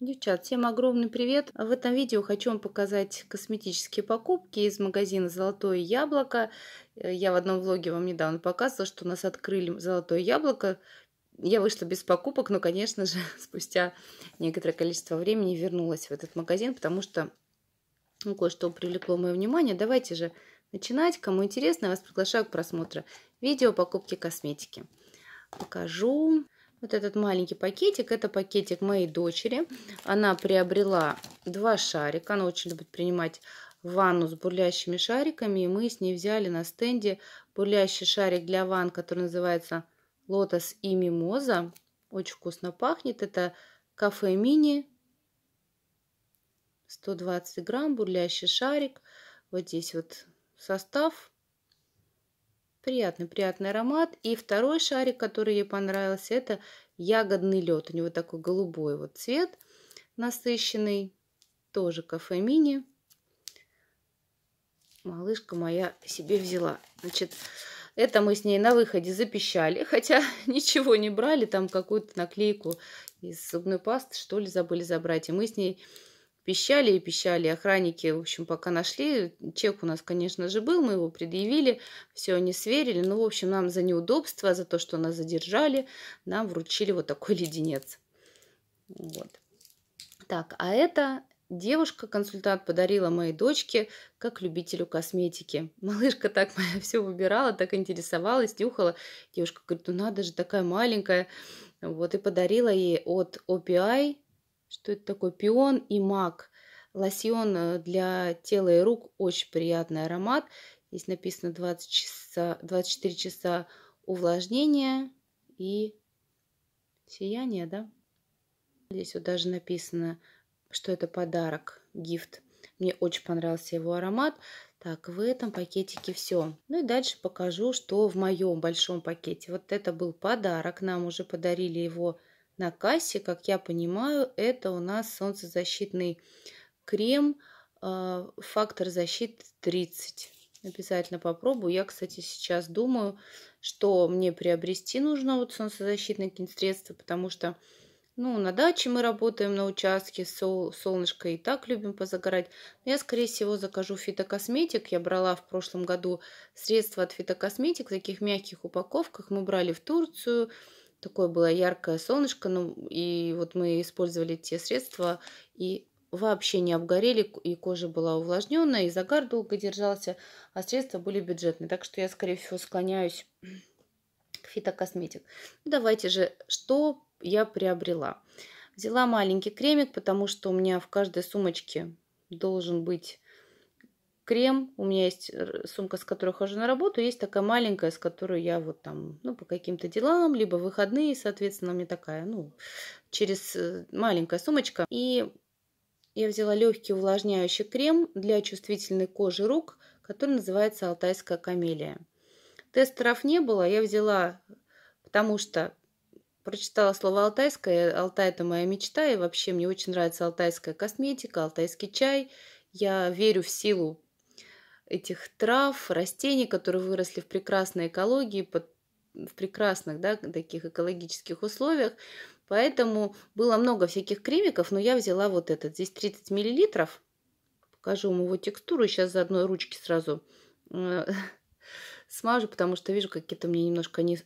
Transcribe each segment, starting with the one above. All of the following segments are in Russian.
Девчат, всем огромный привет! В этом видео хочу вам показать косметические покупки из магазина «Золотое яблоко». Э, я в одном влоге вам недавно показывала, что у нас открыли «Золотое яблоко». Я вышла без покупок, но, конечно же, спустя некоторое количество времени вернулась в этот магазин, потому что ну, кое-что привлекло мое внимание. Давайте же начинать. Кому интересно, я вас приглашаю к просмотру видео покупки косметики. Покажу. Вот этот маленький пакетик, это пакетик моей дочери. Она приобрела два шарика. Она очень любит принимать ванну с бурлящими шариками. И мы с ней взяли на стенде бурлящий шарик для ванн, который называется «Лотос и мимоза». Очень вкусно пахнет. Это кафе мини. 120 грамм, бурлящий шарик. Вот здесь вот состав приятный, приятный аромат. И второй шарик, который ей понравился, это ягодный лед. У него такой голубой вот цвет насыщенный. Тоже кафе мини. Малышка моя себе взяла. Значит, это мы с ней на выходе запищали, хотя ничего не брали, там какую-то наклейку из зубной пасты, что ли, забыли забрать. И мы с ней пищали и пищали. Охранники, в общем, пока нашли. Чек у нас, конечно же, был, мы его предъявили, все они сверили. Ну, в общем, нам за неудобство, за то, что нас задержали, нам вручили вот такой леденец. Вот. Так, а это девушка-консультант подарила моей дочке как любителю косметики. Малышка так моя все выбирала, так интересовалась, нюхала. Девушка говорит, ну надо же, такая маленькая. Вот, и подарила ей от OPI что это такое? Пион и мак. Лосьон э, для тела и рук. Очень приятный аромат. Здесь написано 20 часа, 24 часа увлажнения и сияние, да? Здесь вот даже написано, что это подарок, гифт. Мне очень понравился его аромат. Так, в этом пакетике все. Ну и дальше покажу, что в моем большом пакете. Вот это был подарок. Нам уже подарили его на кассе, как я понимаю, это у нас солнцезащитный крем а, фактор защиты 30. Обязательно попробую. Я, кстати, сейчас думаю, что мне приобрести нужно вот солнцезащитное средство, потому что ну, на даче мы работаем на участке, сол, солнышко и так любим позагорать. Но я, скорее всего, закажу фитокосметик. Я брала в прошлом году средства от фитокосметик в таких мягких упаковках. Мы брали в Турцию, Такое было яркое солнышко, ну и вот мы использовали те средства и вообще не обгорели, и кожа была увлажненная, и загар долго держался, а средства были бюджетные. Так что я, скорее всего, склоняюсь к фитокосметик. Ну, давайте же, что я приобрела. Взяла маленький кремик, потому что у меня в каждой сумочке должен быть крем. У меня есть э, сумка, с которой хожу на работу, есть такая маленькая, с которой я вот там, ну, по каким-то делам, либо выходные, соответственно, мне такая, ну, через э, маленькая сумочка. И я взяла легкий увлажняющий крем для чувствительной кожи рук, который называется «Алтайская камелия». Тестеров не было, я взяла, потому что прочитала слово «алтайское», «Алтай» – это моя мечта, и вообще мне очень нравится алтайская косметика, алтайский чай. Я верю в силу этих трав, растений, которые выросли в прекрасной экологии, под, в прекрасных да, таких экологических условиях. Поэтому было много всяких кремиков, но я взяла вот этот. Здесь 30 миллилитров. Покажу вам его текстуру. Сейчас за одной ручки сразу э, смажу, потому что вижу, какие-то мне немножко они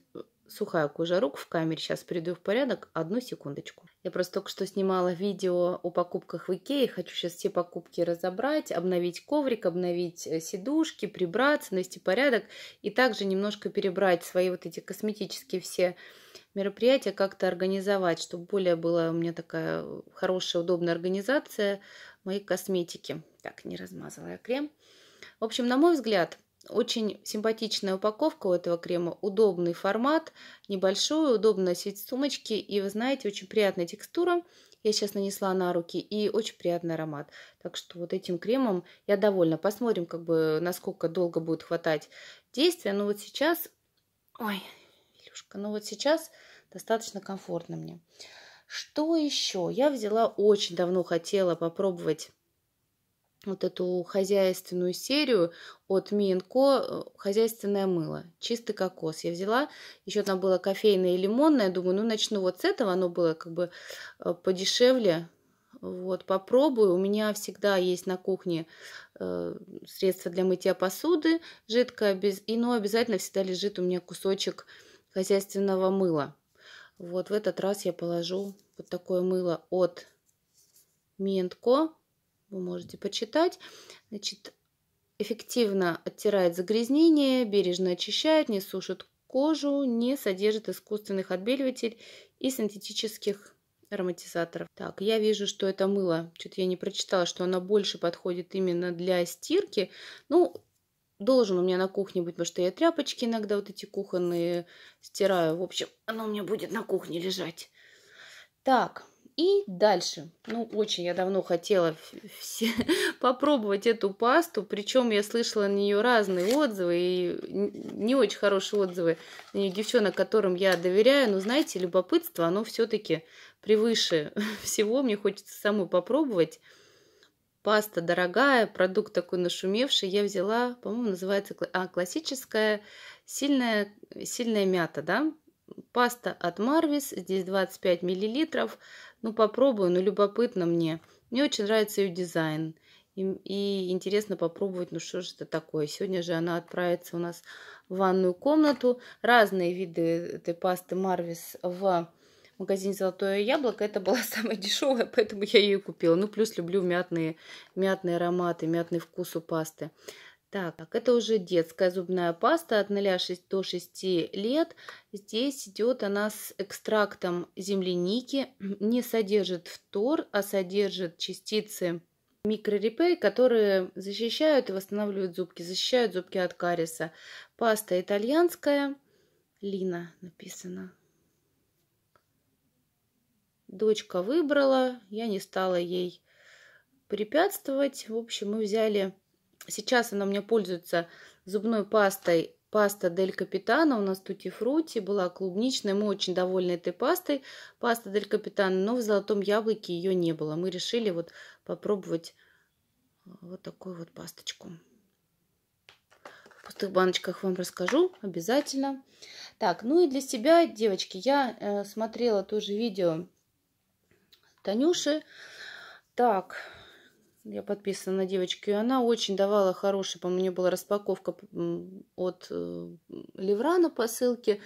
сухая кожа рук в камере. Сейчас приду в порядок. Одну секундочку. Я просто только что снимала видео о покупках в Икее. Хочу сейчас все покупки разобрать, обновить коврик, обновить э, сидушки, прибраться, навести порядок. И также немножко перебрать свои вот эти косметические все мероприятия, как-то организовать, чтобы более была у меня такая э, хорошая, удобная организация моей косметики. Так, не размазала я крем. В общем, на мой взгляд, очень симпатичная упаковка у этого крема, удобный формат, небольшой, удобно носить в сумочке. И вы знаете, очень приятная текстура. Я сейчас нанесла на руки и очень приятный аромат. Так что вот этим кремом я довольна. Посмотрим, как бы, насколько долго будет хватать действия. Но вот сейчас... Ой, Илюшка, ну вот сейчас достаточно комфортно мне. Что еще? Я взяла, очень давно хотела попробовать вот эту хозяйственную серию от Минко э, хозяйственное мыло, чистый кокос. Я взяла, еще там было кофейное и лимонное, думаю, ну начну вот с этого, оно было как бы э, подешевле, вот, попробую. У меня всегда есть на кухне э, средство для мытья посуды жидкое, без, и, но обязательно всегда лежит у меня кусочек хозяйственного мыла. Вот в этот раз я положу вот такое мыло от Ментко вы можете почитать. Значит, эффективно оттирает загрязнение, бережно очищает, не сушит кожу, не содержит искусственных отбеливателей и синтетических ароматизаторов. Так, я вижу, что это мыло. Что-то я не прочитала, что оно больше подходит именно для стирки. Ну, должен у меня на кухне быть, потому что я тряпочки иногда вот эти кухонные стираю. В общем, оно у меня будет на кухне лежать. Так, и дальше. Ну, очень я давно хотела все, попробовать эту пасту. Причем я слышала на нее разные отзывы и не очень хорошие отзывы на нее девчонок, которым я доверяю. Но знаете, любопытство, оно все-таки превыше всего. Мне хочется самой попробовать. Паста дорогая, продукт такой нашумевший. Я взяла, по-моему, называется а, классическая сильная, сильная мята, да? Паста от Марвис, здесь 25 миллилитров. Ну, попробую, но ну, любопытно мне. Мне очень нравится ее дизайн. И, и интересно попробовать, ну что же это такое. Сегодня же она отправится у нас в ванную комнату. Разные виды этой пасты Марвис в магазине «Золотое яблоко». Это была самая дешевая, поэтому я ее купила. Ну, плюс люблю мятные, мятные ароматы, мятный вкус у пасты. Так, это уже детская зубная паста от 0,6 до 6 лет. Здесь идет она с экстрактом земляники, не содержит фтор, а содержит частицы микрорепей, которые защищают и восстанавливают зубки, защищают зубки от кариеса. Паста итальянская, Лина написано. Дочка выбрала, я не стала ей препятствовать. В общем, мы взяли Сейчас она у меня пользуется зубной пастой паста Дель Капитана. У нас Тути Фрути была клубничная. Мы очень довольны этой пастой, паста Дель Капитана. Но в золотом яблоке ее не было. Мы решили вот попробовать э, вот такую вот пасточку. В пустых баночках вам расскажу обязательно. Так, ну и для себя, девочки, я э, смотрела тоже видео Танюши. Так, я подписана на девочку, и она очень давала хороший, по мне была распаковка от э, Леврана по ссылке,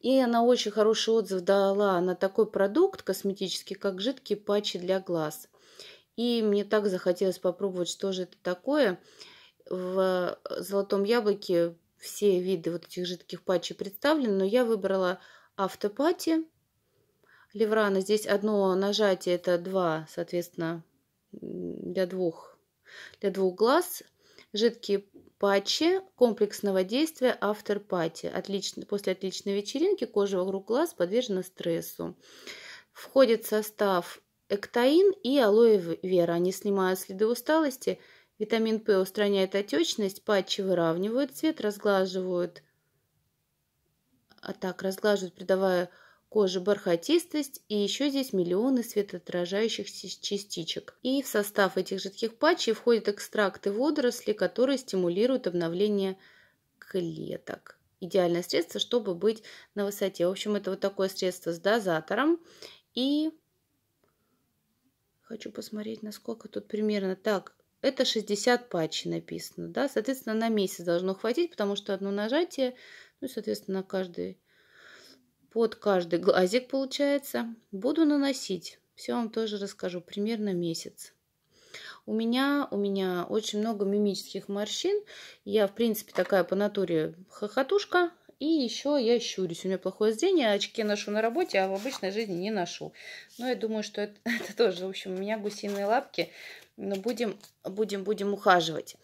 и она очень хороший отзыв дала на такой продукт косметический, как жидкие патчи для глаз. И мне так захотелось попробовать, что же это такое. В э, «Золотом яблоке» все виды вот этих жидких патчей представлены, но я выбрала автопати Леврана. Здесь одно нажатие, это два, соответственно, для двух, для двух глаз. Жидкие патчи комплексного действия after party. Отлично, после отличной вечеринки кожа вокруг глаз подвержена стрессу. Входит в состав эктаин и алоэ вера. Они снимают следы усталости. Витамин П устраняет отечность, патчи выравнивают цвет, разглаживают, а так, разглаживают, придавая кожи бархатистость и еще здесь миллионы светоотражающихся частичек. И в состав этих жидких патчей входят экстракты водорослей, которые стимулируют обновление клеток. Идеальное средство, чтобы быть на высоте. В общем, это вот такое средство с дозатором. И хочу посмотреть, насколько тут примерно так. Это 60 патчей написано, да, соответственно, на месяц должно хватить, потому что одно нажатие, ну, соответственно, на каждый под каждый глазик получается. Буду наносить. Все вам тоже расскажу. Примерно месяц. У меня, у меня очень много мимических морщин. Я, в принципе, такая по натуре хохотушка. И еще я щурюсь. У меня плохое зрение, а очки ношу на работе, а в обычной жизни не ношу. Но я думаю, что это, это тоже, в общем, у меня гусиные лапки. Но будем, будем, будем ухаживать.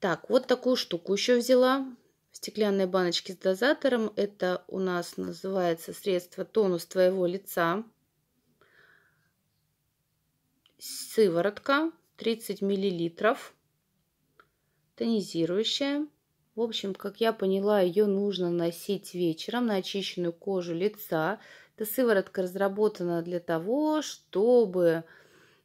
Так, вот такую штуку еще взяла стеклянной баночке с дозатором. Это у нас называется средство «Тонус твоего лица». Сыворотка 30 миллилитров Тонизирующая. В общем, как я поняла, ее нужно носить вечером на очищенную кожу лица. Эта сыворотка разработана для того, чтобы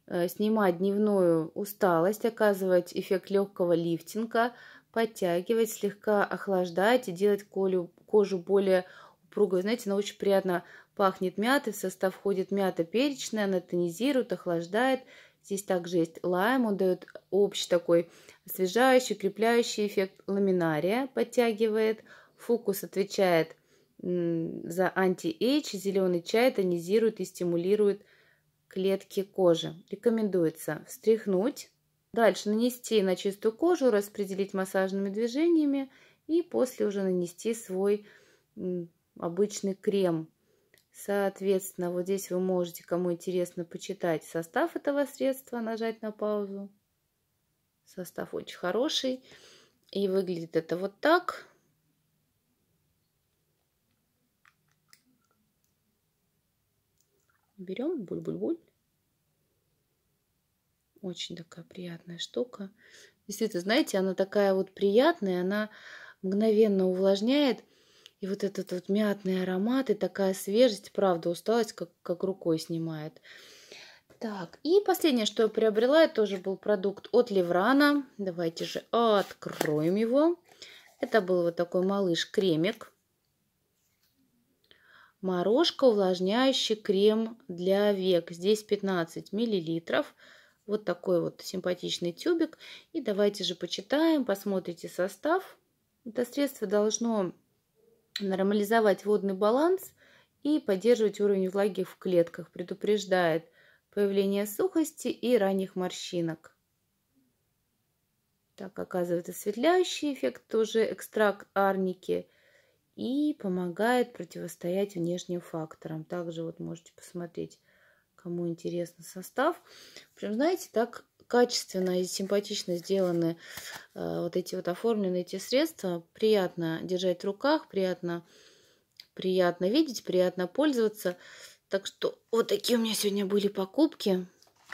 э, снимать дневную усталость, оказывать эффект легкого лифтинга, подтягивать, слегка охлаждать и делать колю, кожу более упругой. Знаете, она очень приятно пахнет мятой, в состав входит мята перечная, она тонизирует, охлаждает. Здесь также есть лайм, он дает общий такой освежающий, укрепляющий эффект. Ламинария подтягивает, фокус отвечает за анти-эйдж, зеленый чай тонизирует и стимулирует клетки кожи. Рекомендуется встряхнуть, Дальше нанести на чистую кожу, распределить массажными движениями и после уже нанести свой обычный крем. Соответственно, вот здесь вы можете, кому интересно, почитать состав этого средства, нажать на паузу. Состав очень хороший. И выглядит это вот так. Берем буль-буль-буль. Очень такая приятная штука. Действительно, знаете, она такая вот приятная, она мгновенно увлажняет. И вот этот вот мятный аромат и такая свежесть, правда, усталость как, как рукой снимает. Так, и последнее, что я приобрела, это тоже был продукт от Леврана. Давайте же откроем его. Это был вот такой малыш-кремик. Морожка увлажняющий крем для век. Здесь 15 миллилитров. Вот такой вот симпатичный тюбик. И давайте же почитаем, посмотрите состав. Это средство должно нормализовать водный баланс и поддерживать уровень влаги в клетках, предупреждает появление сухости и ранних морщинок. Так, оказывает осветляющий эффект тоже экстракт арники и помогает противостоять внешним факторам. Также вот можете посмотреть кому интересно состав. Прям, знаете, так качественно и симпатично сделаны э, вот эти вот оформленные эти средства. Приятно держать в руках, приятно, приятно видеть, приятно пользоваться. Так что вот такие у меня сегодня были покупки.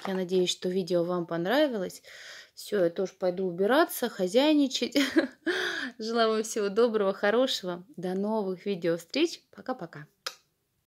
Я надеюсь, что видео вам понравилось. Все, я тоже пойду убираться, хозяйничать. Желаю вам всего доброго, хорошего. До новых видео встреч. Пока-пока.